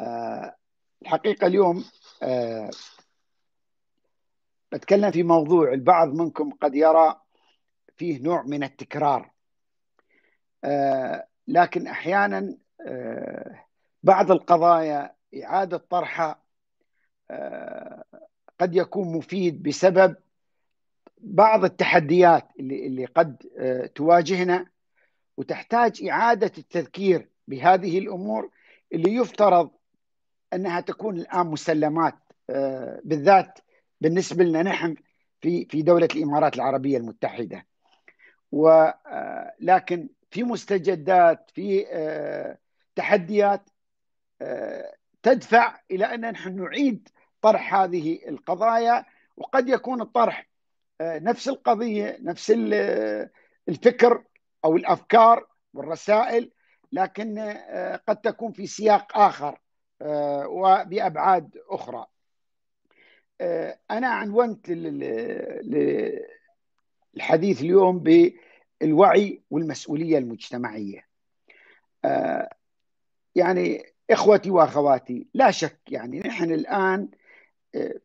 آه، الحقيقه اليوم بتكلم آه، في موضوع البعض منكم قد يرى فيه نوع من التكرار آه، لكن احيانا بعض القضايا اعاده طرحها قد يكون مفيد بسبب بعض التحديات اللي اللي قد تواجهنا وتحتاج اعاده التذكير بهذه الامور اللي يفترض انها تكون الان مسلمات آه، بالذات بالنسبه لنا نحن في في دوله الامارات العربيه المتحده ولكن آه، في مستجدات في آه، تحديات تدفع الى ان نحن نعيد طرح هذه القضايا وقد يكون الطرح نفس القضيه نفس الفكر او الافكار والرسائل لكن قد تكون في سياق اخر آه، وبأبعاد أخرى آه، أنا عنونت الحديث اليوم بالوعي والمسؤولية المجتمعية آه، يعني إخوتي وأخواتي لا شك يعني نحن الآن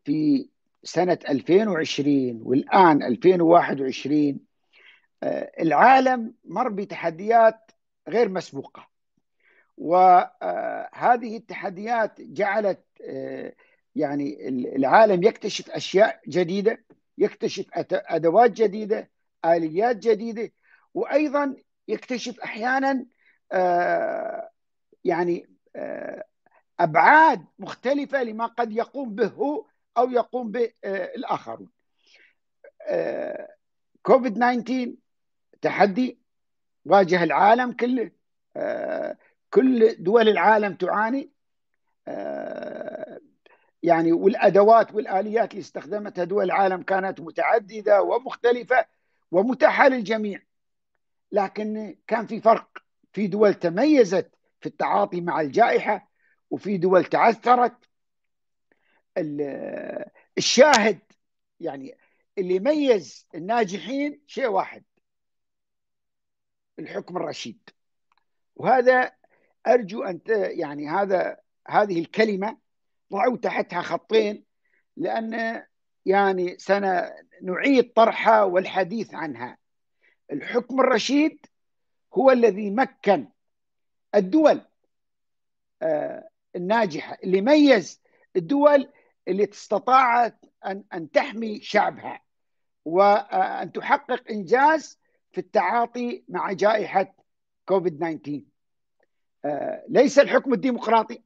في سنة 2020 والآن 2021 العالم مر بتحديات غير مسبوقة وهذه التحديات جعلت آه، يعني العالم يكتشف اشياء جديده يكتشف ادوات جديده اليات جديده وايضا يكتشف احيانا آه، يعني آه، ابعاد مختلفه لما قد يقوم به هو او يقوم به الاخرون كوفيد 19 تحدي واجه العالم كله كل دول العالم تعاني آه، يعني والادوات والاليات اللي استخدمتها دول العالم كانت متعدده ومختلفه ومتاحه للجميع لكن كان في فرق في دول تميزت في التعاطي مع الجائحه وفي دول تعثرت الشاهد يعني اللي يميز الناجحين شيء واحد الحكم الرشيد وهذا ارجو ان يعني هذا هذه الكلمه ضعوا تحتها خطين لان يعني سنعيد طرحها والحديث عنها الحكم الرشيد هو الذي مكن الدول آه، الناجحه اللي ميز الدول اللي استطاعت ان ان تحمي شعبها وان آه، تحقق انجاز في التعاطي مع جائحه كوفيد 19 ليس الحكم الديمقراطي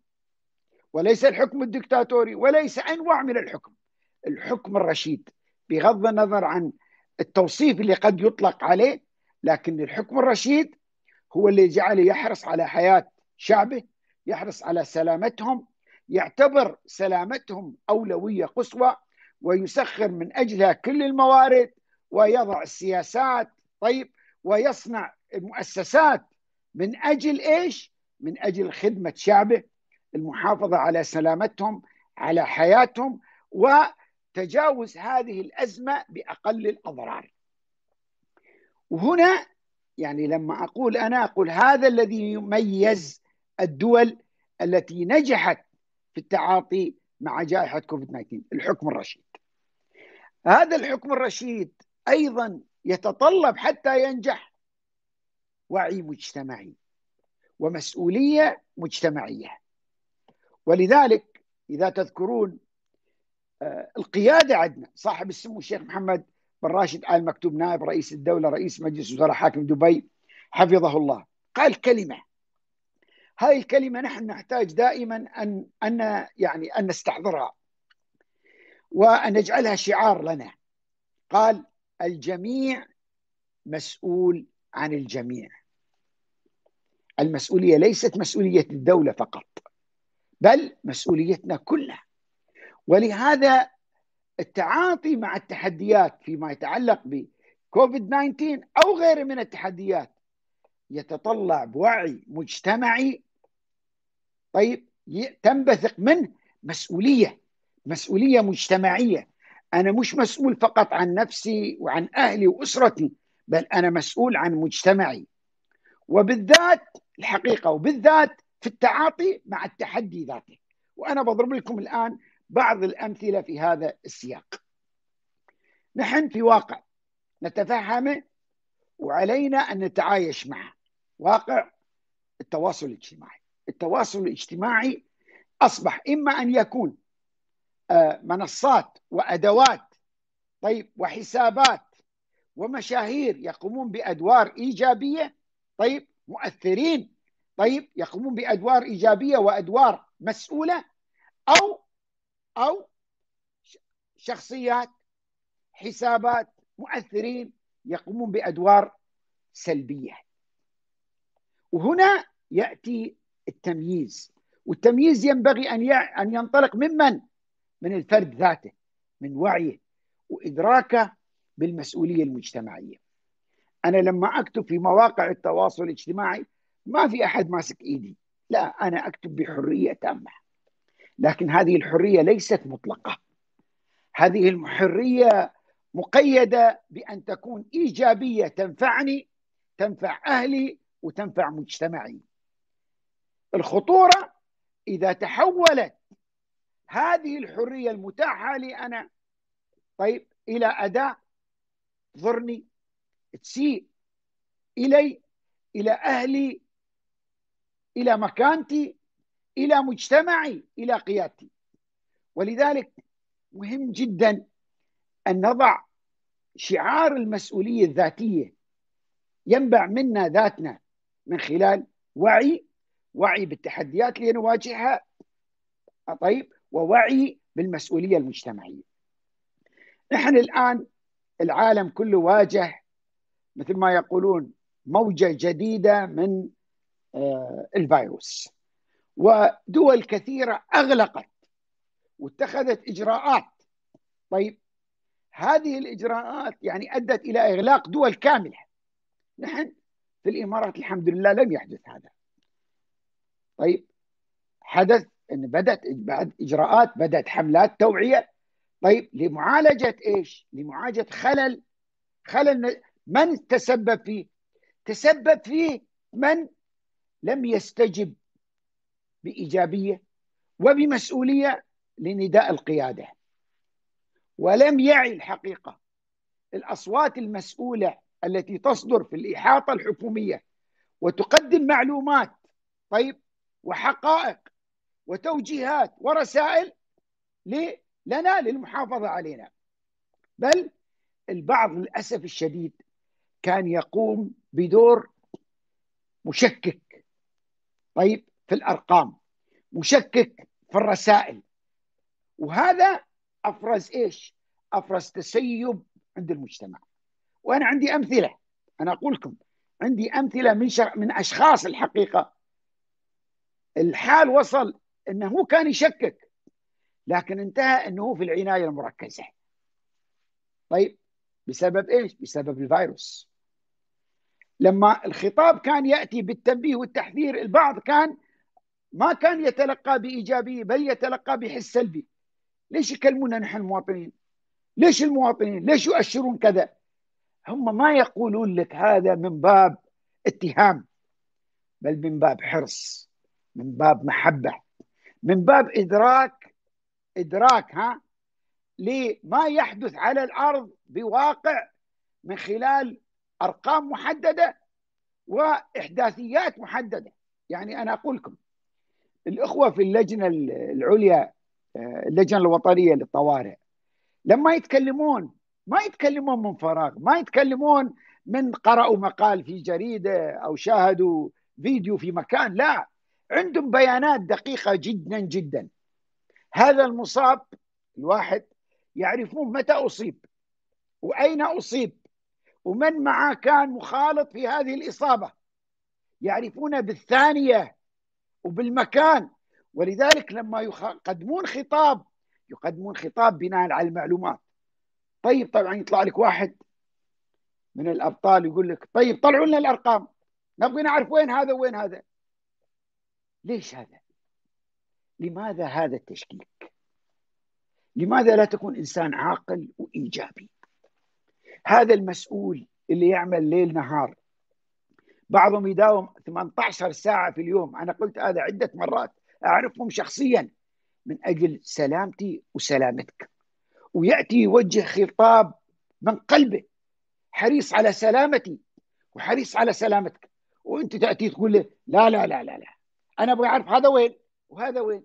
وليس الحكم الدكتاتوري وليس انواع من الحكم الحكم الرشيد بغض النظر عن التوصيف اللي قد يطلق عليه لكن الحكم الرشيد هو اللي جعله يحرص على حياه شعبه يحرص على سلامتهم يعتبر سلامتهم اولويه قصوى ويسخر من اجلها كل الموارد ويضع السياسات طيب ويصنع مؤسسات من اجل ايش؟ من اجل خدمه شعبه المحافظه على سلامتهم على حياتهم وتجاوز هذه الازمه باقل الاضرار. وهنا يعني لما اقول انا اقول هذا الذي يميز الدول التي نجحت في التعاطي مع جائحه كوفيد 19 الحكم الرشيد. هذا الحكم الرشيد ايضا يتطلب حتى ينجح وعي مجتمعي ومسؤوليه مجتمعيه ولذلك اذا تذكرون آه، القياده عندنا صاحب السمو الشيخ محمد بن راشد ال مكتوب نائب رئيس الدوله رئيس مجلس وزراء حاكم دبي حفظه الله قال كلمه هاي الكلمه نحن نحتاج دائما ان ان يعني ان نستحضرها وان نجعلها شعار لنا قال الجميع مسؤول عن الجميع المسؤوليه ليست مسؤوليه الدوله فقط بل مسؤوليتنا كلنا ولهذا التعاطي مع التحديات فيما يتعلق بكوفيد 19 او غيره من التحديات يتطلع بوعي مجتمعي طيب تنبثق منه مسؤوليه مسؤوليه مجتمعيه انا مش مسؤول فقط عن نفسي وعن اهلي واسرتي بل انا مسؤول عن مجتمعي وبالذات الحقيقه وبالذات في التعاطي مع التحدي ذاته وانا بضرب لكم الان بعض الامثله في هذا السياق نحن في واقع نتفهمه وعلينا ان نتعايش معه واقع التواصل الاجتماعي التواصل الاجتماعي اصبح اما ان يكون آه، منصات وادوات طيب وحسابات ومشاهير يقومون بادوار ايجابيه طيب مؤثرين طيب يقومون بادوار ايجابيه وادوار مسؤوله او او شخصيات حسابات مؤثرين يقومون بادوار سلبيه وهنا ياتي التمييز والتمييز ينبغي ان ان ينطلق ممن من الفرد ذاته من وعيه وادراكه بالمسؤوليه المجتمعيه انا لما اكتب في مواقع التواصل الاجتماعي ما في احد ماسك ايدي لا انا اكتب بحريه تامه لكن هذه الحريه ليست مطلقه هذه الحريه مقيده بان تكون ايجابيه تنفعني تنفع اهلي وتنفع مجتمعي الخطوره اذا تحولت هذه الحريه المتاحه لي انا طيب الى اداه تضرني تسيء إلي إلى أهلي إلى مكانتي إلى مجتمعي إلى قيادتي ولذلك مهم جدا أن نضع شعار المسؤولية الذاتية ينبع منا ذاتنا من خلال وعي وعي بالتحديات اللي نواجهها طيب ووعي بالمسؤولية المجتمعية نحن الآن العالم كله واجه مثل ما يقولون موجه جديده من آه، الفيروس ودول كثيره اغلقت واتخذت اجراءات طيب هذه الاجراءات يعني ادت الى اغلاق دول كامله نحن في الامارات الحمد لله لم يحدث هذا طيب حدث ان بدات بعد اجراءات بدات حملات توعيه طيب لمعالجه ايش؟ لمعالجه خلل خلل من تسبب فيه تسبب فيه من لم يستجب بإيجابية وبمسؤولية لنداء القيادة ولم يعي الحقيقة الأصوات المسؤولة التي تصدر في الإحاطة الحكومية وتقدم معلومات طيب وحقائق وتوجيهات ورسائل لنا للمحافظة علينا بل البعض للأسف الشديد كان يقوم بدور مشكك طيب في الارقام مشكك في الرسائل وهذا افرز ايش؟ افرز تسيب عند المجتمع وانا عندي امثله انا اقول لكم عندي امثله من شر... من اشخاص الحقيقه الحال وصل انه هو كان يشكك لكن انتهى انه في العنايه المركزه طيب بسبب ايش؟ بسبب الفيروس لما الخطاب كان ياتي بالتنبيه والتحذير البعض كان ما كان يتلقى بايجابيه بل يتلقى بحس سلبي ليش يكلمونا نحن المواطنين ليش المواطنين ليش يؤشرون كذا هم ما يقولون لك هذا من باب اتهام بل من باب حرص من باب محبه من باب ادراك ادراك ها لما يحدث على الارض بواقع من خلال ارقام محدده واحداثيات محدده يعني انا اقول لكم الاخوه في اللجنه العليا آه، اللجنه الوطنيه للطوارئ لما يتكلمون ما يتكلمون من فراغ ما يتكلمون من قرأوا مقال في جريدة أو شاهدوا فيديو في مكان لا عندهم بيانات دقيقة جدا جدا هذا المصاب الواحد يعرفون متى أصيب وأين أصيب ومن معه كان مخالط في هذه الإصابة يعرفون بالثانية وبالمكان ولذلك لما يقدمون خطاب يقدمون خطاب بناء على المعلومات طيب طبعا يطلع لك واحد من الابطال يقول لك طيب طلعوا لنا الارقام نبغى نعرف وين هذا وين هذا ليش هذا لماذا هذا التشكيك لماذا لا تكون انسان عاقل وايجابي هذا المسؤول اللي يعمل ليل نهار بعضهم يداوم 18 ساعة في اليوم أنا قلت هذا عدة مرات أعرفهم شخصيا من أجل سلامتي وسلامتك ويأتي يوجه خطاب من قلبه حريص على سلامتي وحريص على سلامتك وانت تاتي تقول له لا لا لا لا لا انا ابغى اعرف هذا وين وهذا وين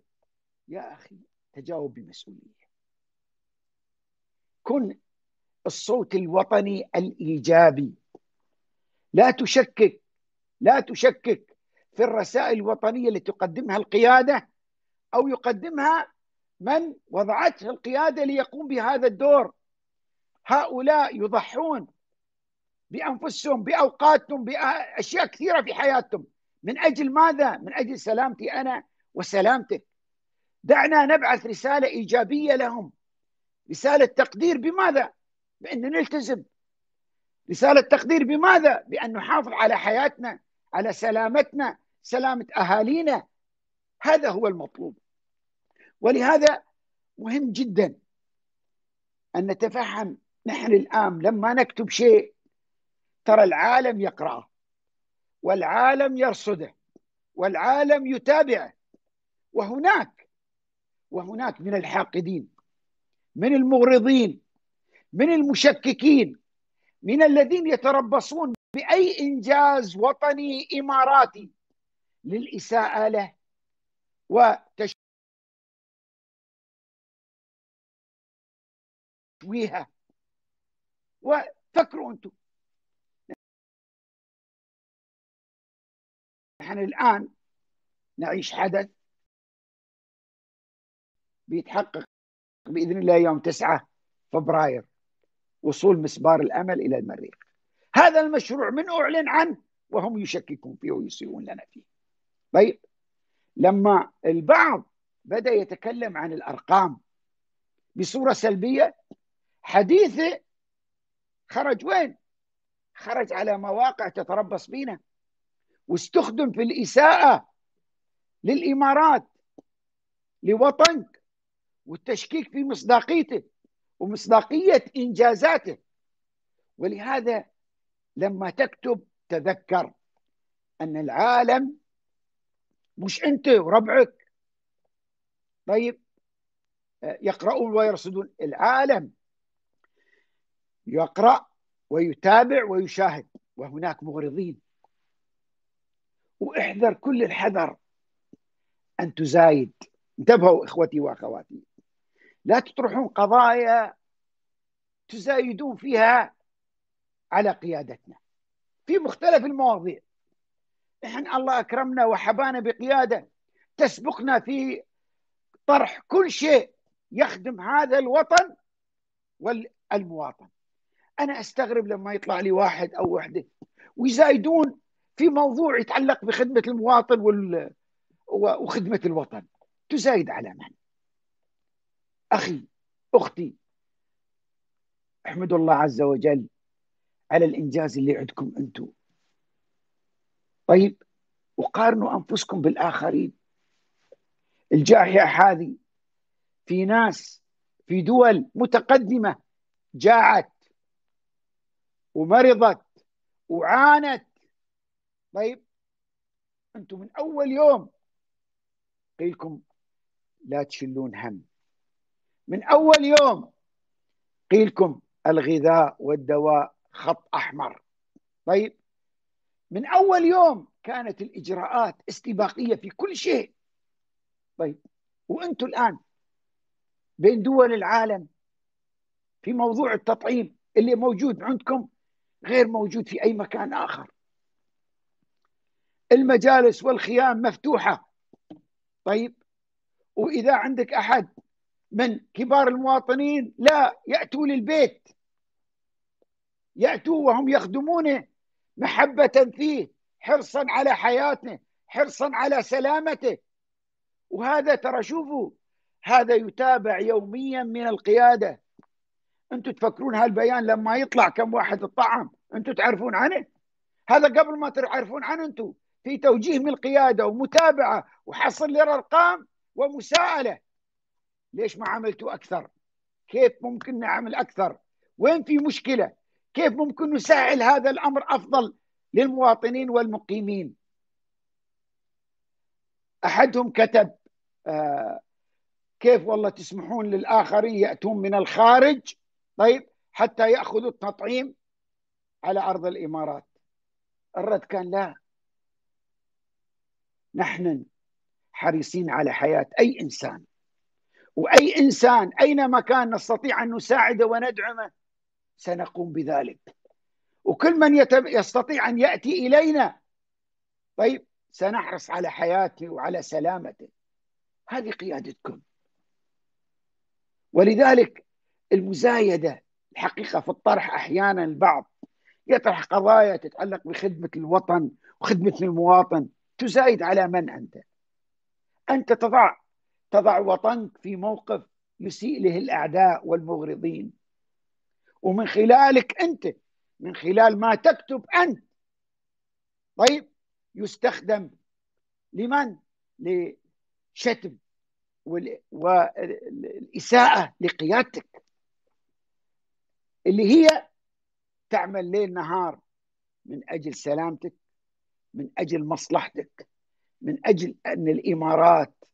يا اخي تجاوب بمسؤوليه كن الصوت الوطني الايجابي لا تشكك لا تشكك في الرسائل الوطنيه التي تقدمها القياده او يقدمها من وضعته القياده ليقوم بهذا الدور هؤلاء يضحون بانفسهم باوقاتهم باشياء كثيره في حياتهم من اجل ماذا؟ من اجل سلامتي انا وسلامتك. دعنا نبعث رساله ايجابيه لهم رساله تقدير بماذا؟ بأن نلتزم رسالة تقدير بماذا؟ بأن نحافظ على حياتنا على سلامتنا سلامة أهالينا هذا هو المطلوب ولهذا مهم جدا أن نتفهم نحن الآن لما نكتب شيء ترى العالم يقرأه والعالم يرصده والعالم يتابعه وهناك وهناك من الحاقدين من المغرضين من المشككين من الذين يتربصون باي انجاز وطني اماراتي للاساءه له وتشويهه وفكروا انتم نحن الان نعيش حدث بيتحقق باذن الله يوم 9 فبراير وصول مسبار الامل الى المريخ. هذا المشروع من اعلن عنه وهم يشككون فيه ويسيئون لنا فيه. طيب لما البعض بدا يتكلم عن الارقام بصوره سلبيه حديثه خرج وين؟ خرج على مواقع تتربص بينا واستخدم في الاساءه للامارات لوطنك والتشكيك في مصداقيته ومصداقية إنجازاته ولهذا لما تكتب تذكر أن العالم مش أنت وربعك طيب يقرؤون ويرصدون العالم يقرأ ويتابع ويشاهد وهناك مغرضين واحذر كل الحذر أن تزايد انتبهوا إخوتي وأخواتي لا تطرحون قضايا تزايدون فيها على قيادتنا في مختلف المواضيع احنا الله اكرمنا وحبانا بقياده تسبقنا في طرح كل شيء يخدم هذا الوطن والمواطن انا استغرب لما يطلع لي واحد او وحده ويزايدون في موضوع يتعلق بخدمه المواطن وال... وخدمه الوطن تزايد على من؟ أخي أختي احمدوا الله عز وجل على الإنجاز اللي عندكم أنتم طيب وقارنوا أنفسكم بالآخرين الجائحة هذه في ناس في دول متقدمة جاعت ومرضت وعانت طيب أنتم من أول يوم قيلكم لا تشلون هم من اول يوم قيلكم الغذاء والدواء خط احمر طيب من اول يوم كانت الاجراءات استباقيه في كل شيء طيب وانتم الان بين دول العالم في موضوع التطعيم اللي موجود عندكم غير موجود في اي مكان اخر المجالس والخيام مفتوحه طيب واذا عندك احد من كبار المواطنين لا يأتوا للبيت يأتوا وهم يخدمونه محبة فيه حرصا على حياته حرصا على سلامته وهذا ترى شوفوا هذا يتابع يوميا من القيادة أنتم تفكرون هالبيان لما يطلع كم واحد الطعم أنتم تعرفون عنه هذا قبل ما تعرفون عنه أنتم في توجيه من القيادة ومتابعة وحصل للأرقام ومساءلة ليش ما عملتوا اكثر كيف ممكن نعمل اكثر وين في مشكله كيف ممكن نسهل هذا الامر افضل للمواطنين والمقيمين احدهم كتب آه كيف والله تسمحون للاخرين ياتون من الخارج طيب حتى ياخذوا التطعيم على ارض الامارات الرد كان لا نحن حريصين على حياه اي انسان واي انسان اينما كان نستطيع ان نساعده وندعمه سنقوم بذلك وكل من يستطيع ان ياتي الينا طيب سنحرص على حياته وعلى سلامته هذه قيادتكم ولذلك المزايده الحقيقه في الطرح احيانا البعض يطرح قضايا تتعلق بخدمه الوطن وخدمه المواطن تزايد على من انت انت تضع تضع وطنك في موقف يسيء له الاعداء والمغرضين ومن خلالك انت من خلال ما تكتب انت طيب يستخدم لمن؟ لشتم والاساءه لقيادتك اللي هي تعمل ليل نهار من اجل سلامتك من اجل مصلحتك من اجل ان الامارات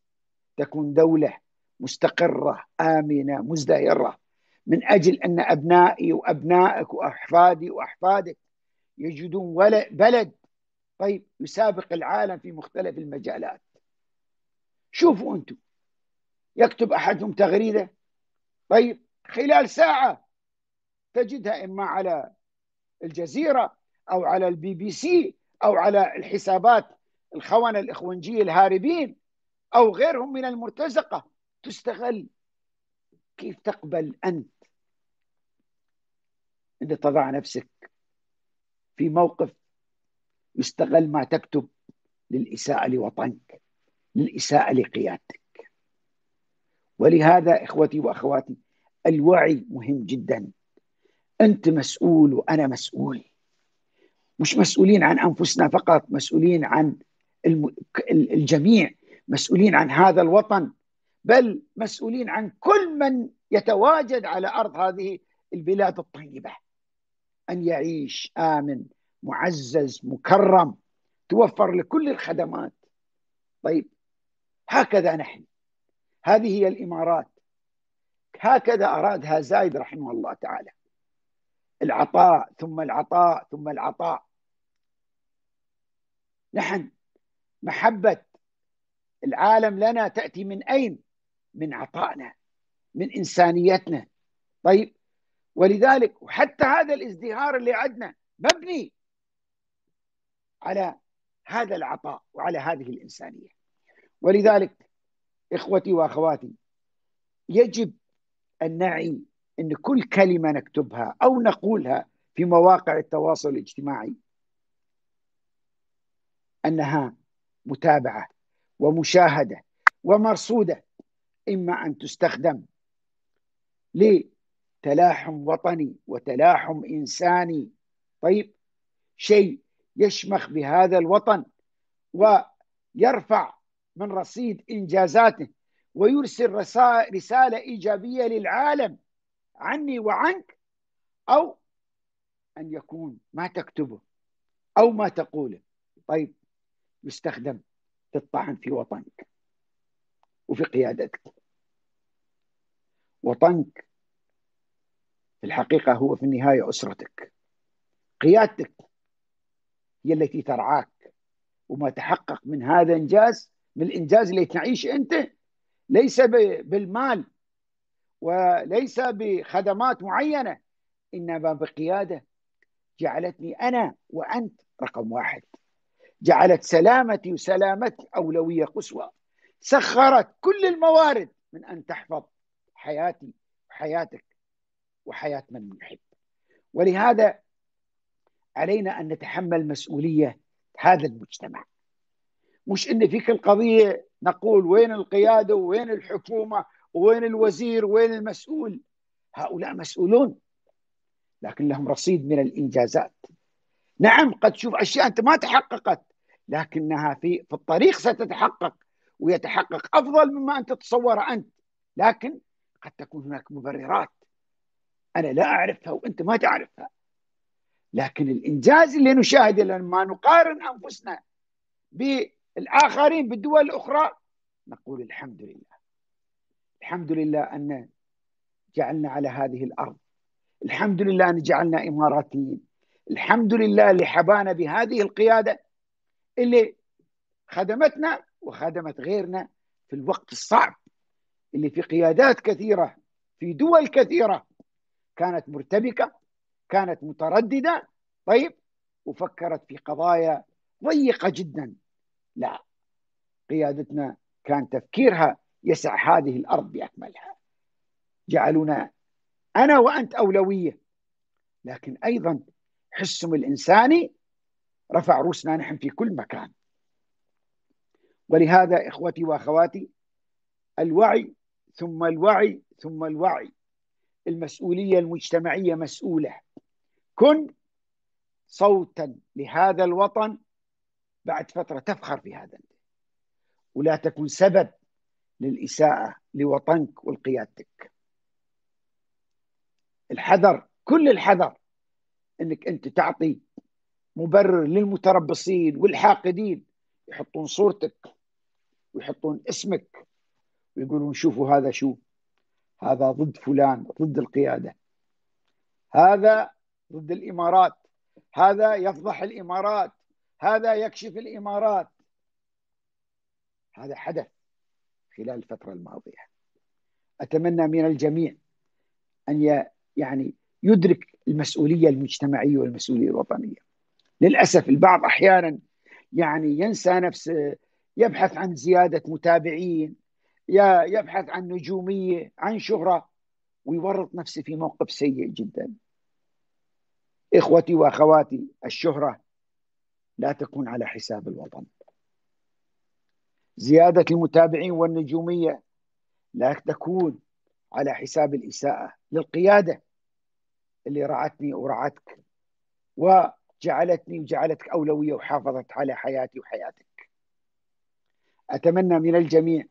تكون دولة مستقرة آمنة مزدهرة من أجل أن أبنائي وأبنائك وأحفادي وأحفادك يجدون بلد طيب يسابق العالم في مختلف المجالات شوفوا أنتم يكتب أحدهم تغريدة طيب خلال ساعة تجدها إما على الجزيرة أو على البي بي سي أو على الحسابات الخونة الإخوانجية الهاربين أو غيرهم من المرتزقة تستغل كيف تقبل أنت أن تضع نفسك في موقف يستغل ما تكتب للإساءة لوطنك للإساءة لقيادتك ولهذا إخوتي وأخواتي الوعي مهم جدا أنت مسؤول وأنا مسؤول مش مسؤولين عن أنفسنا فقط مسؤولين عن الجميع مسؤولين عن هذا الوطن بل مسؤولين عن كل من يتواجد على ارض هذه البلاد الطيبه ان يعيش امن معزز مكرم توفر لكل الخدمات طيب هكذا نحن هذه هي الامارات هكذا ارادها زايد رحمه الله تعالى العطاء ثم العطاء ثم العطاء نحن محبه العالم لنا تأتي من أين؟ من عطائنا من إنسانيتنا طيب ولذلك وحتى هذا الازدهار اللي عندنا مبني على هذا العطاء وعلى هذه الإنسانية ولذلك إخوتي وأخواتي يجب أن نعي أن كل كلمة نكتبها أو نقولها في مواقع التواصل الاجتماعي أنها متابعة ومشاهده ومرصوده اما ان تستخدم لتلاحم وطني وتلاحم انساني طيب شيء يشمخ بهذا الوطن ويرفع من رصيد انجازاته ويرسل رساله ايجابيه للعالم عني وعنك او ان يكون ما تكتبه او ما تقوله طيب يستخدم تطعن في وطنك وفي قيادتك وطنك في الحقيقة هو في النهاية أسرتك قيادتك هي التي ترعاك وما تحقق من هذا إنجاز من الإنجاز اللي تعيش أنت ليس بالمال وليس بخدمات معينة إنما بقيادة جعلتني أنا وأنت رقم واحد جعلت سلامتي وسلامتي أولوية قصوى سخرت كل الموارد من أن تحفظ حياتي وحياتك وحياة من نحب ولهذا علينا أن نتحمل مسؤولية هذا المجتمع مش أن في كل قضية نقول وين القيادة وين الحكومة وين الوزير وين المسؤول هؤلاء مسؤولون لكن لهم رصيد من الإنجازات نعم قد تشوف أشياء أنت ما تحققت لكنها في في الطريق ستتحقق ويتحقق افضل مما انت تتصوره انت لكن قد تكون هناك مبررات انا لا اعرفها وانت ما تعرفها لكن الانجاز اللي نشاهده لما نقارن انفسنا بالاخرين بالدول الاخرى نقول الحمد لله الحمد لله ان جعلنا على هذه الارض الحمد لله ان جعلنا اماراتيين الحمد لله اللي حبانا بهذه القياده اللي خدمتنا وخدمت غيرنا في الوقت الصعب اللي في قيادات كثيره في دول كثيره كانت مرتبكه كانت متردده طيب وفكرت في قضايا ضيقه جدا لا قيادتنا كان تفكيرها يسع هذه الارض باكملها جعلونا انا وانت اولويه لكن ايضا حسهم الانساني رفع روسنا نحن في كل مكان ولهذا إخوتي وأخواتي الوعي ثم الوعي ثم الوعي المسؤولية المجتمعية مسؤولة كن صوتا لهذا الوطن بعد فترة تفخر بهذا ولا تكن سبب للإساءة لوطنك ولقيادتك الحذر كل الحذر انك انت تعطي مبرر للمتربصين والحاقدين يحطون صورتك ويحطون اسمك ويقولون شوفوا هذا شو هذا ضد فلان ضد القيادة هذا ضد الإمارات هذا يفضح الإمارات هذا يكشف الإمارات هذا حدث خلال الفترة الماضية أتمنى من الجميع أن يعني يدرك المسؤولية المجتمعية والمسؤولية الوطنية للاسف البعض احيانا يعني ينسى نفسه يبحث عن زياده متابعين يا يبحث عن نجوميه عن شهره ويورط نفسه في موقف سيء جدا اخوتي واخواتي الشهره لا تكون على حساب الوطن زياده المتابعين والنجوميه لا تكون على حساب الاساءه للقياده اللي رعتني ورعتك و جعلتني وجعلتك أولوية وحافظت على حياتي وحياتك أتمنى من الجميع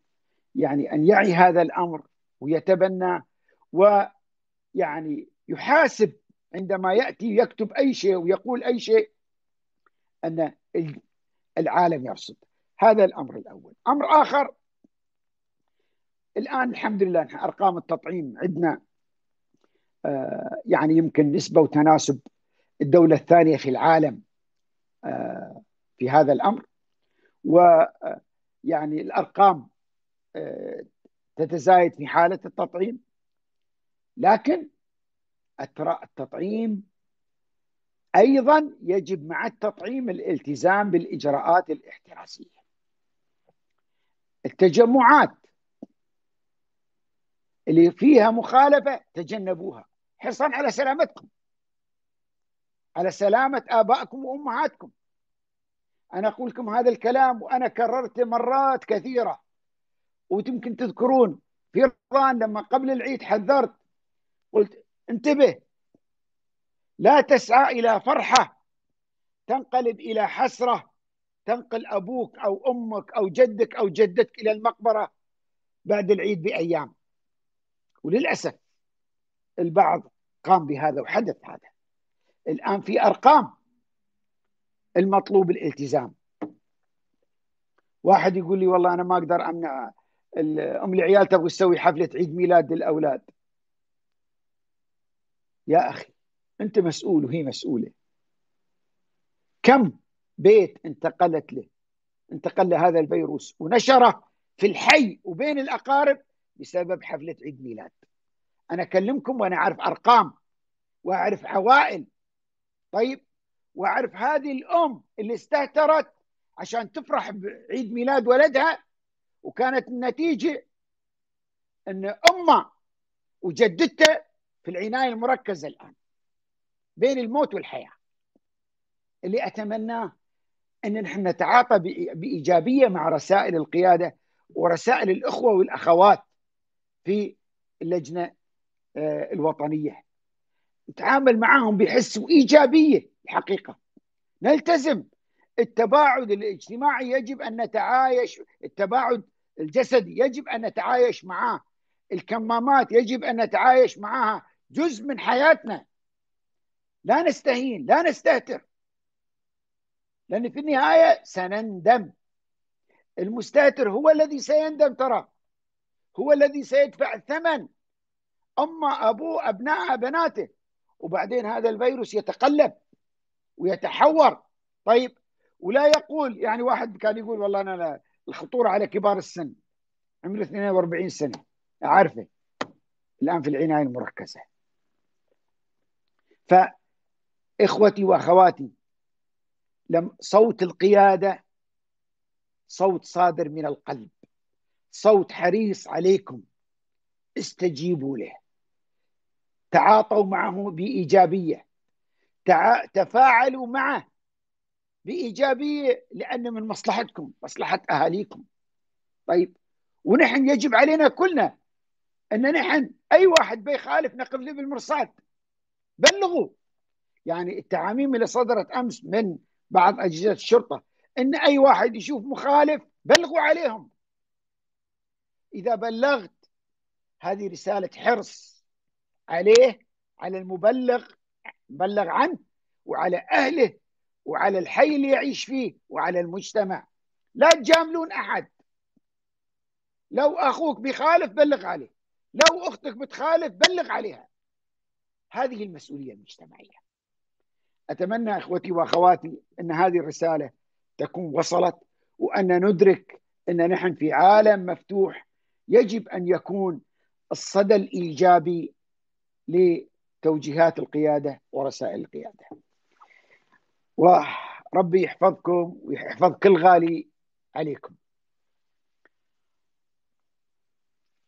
يعني أن يعي هذا الأمر ويتبنى ويعني يحاسب عندما يأتي يكتب أي شيء ويقول أي شيء أن العالم يرصد هذا الأمر الأول أمر آخر الآن الحمد لله أرقام التطعيم عندنا آه، يعني يمكن نسبة وتناسب الدولة الثانية في العالم آه، في هذا الأمر ويعني آه، الأرقام آه، تتزايد في حالة التطعيم لكن التطعيم أيضا يجب مع التطعيم الالتزام بالإجراءات الاحترازية التجمعات اللي فيها مخالفة تجنبوها حرصا على سلامتكم على سلامة آبائكم وأمهاتكم أنا أقول لكم هذا الكلام وأنا كررته مرات كثيرة ويمكن تذكرون في رمضان لما قبل العيد حذرت قلت انتبه لا تسعى إلى فرحة تنقلب إلى حسرة تنقل أبوك أو أمك أو جدك أو جدتك إلى المقبرة بعد العيد بأيام وللأسف البعض قام بهذا وحدث هذا الآن في أرقام المطلوب الالتزام واحد يقول لي والله أنا ما أقدر أمنع أم العيال تبغى تسوي حفلة عيد ميلاد للأولاد يا أخي أنت مسؤول وهي مسؤولة كم بيت انتقلت له انتقل لهذا الفيروس ونشره في الحي وبين الأقارب بسبب حفلة عيد ميلاد أنا أكلمكم وأنا أعرف أرقام وأعرف عوائل طيب واعرف هذه الام اللي استهترت عشان تفرح بعيد ميلاد ولدها وكانت النتيجه ان امه وجدته في العنايه المركزه الان بين الموت والحياه اللي اتمناه ان نحن نتعاطى بايجابيه مع رسائل القياده ورسائل الاخوه والاخوات في اللجنه آه، الوطنيه نتعامل معاهم بحس وإيجابية الحقيقة نلتزم التباعد الاجتماعي يجب أن نتعايش التباعد الجسدي يجب أن نتعايش معاه الكمامات يجب أن نتعايش معها جزء من حياتنا لا نستهين لا نستهتر لأن في النهاية سنندم المستهتر هو الذي سيندم ترى هو الذي سيدفع الثمن أما أبوه أبناء بناته وبعدين هذا الفيروس يتقلب ويتحور طيب ولا يقول يعني واحد كان يقول والله انا لا الخطوره على كبار السن عمره 42 سنه عارفه الان في العنايه المركزه فاخوتي واخواتي لم صوت القياده صوت صادر من القلب صوت حريص عليكم استجيبوا له تعاطوا معه بايجابيه تع... تفاعلوا معه بايجابيه لان من مصلحتكم مصلحه اهاليكم طيب ونحن يجب علينا كلنا ان نحن اي واحد بيخالف نقف له بالمرصاد بلغوا يعني التعاميم اللي صدرت امس من بعض اجهزه الشرطه ان اي واحد يشوف مخالف بلغوا عليهم اذا بلغت هذه رساله حرص عليه على المبلغ بلغ عنه وعلى أهله وعلى الحي اللي يعيش فيه وعلى المجتمع لا تجاملون أحد لو أخوك بخالف بلغ عليه لو أختك بتخالف بلغ عليها هذه المسؤولية المجتمعية أتمنى إخوتي وأخواتي أن هذه الرسالة تكون وصلت وأن ندرك أن نحن في عالم مفتوح يجب أن يكون الصدى الإيجابي لتوجيهات القياده ورسائل القياده. وربي يحفظكم ويحفظ كل غالي عليكم.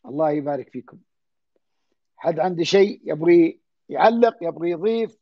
الله يبارك فيكم. حد عنده شيء يبغي يعلق يبغي يضيف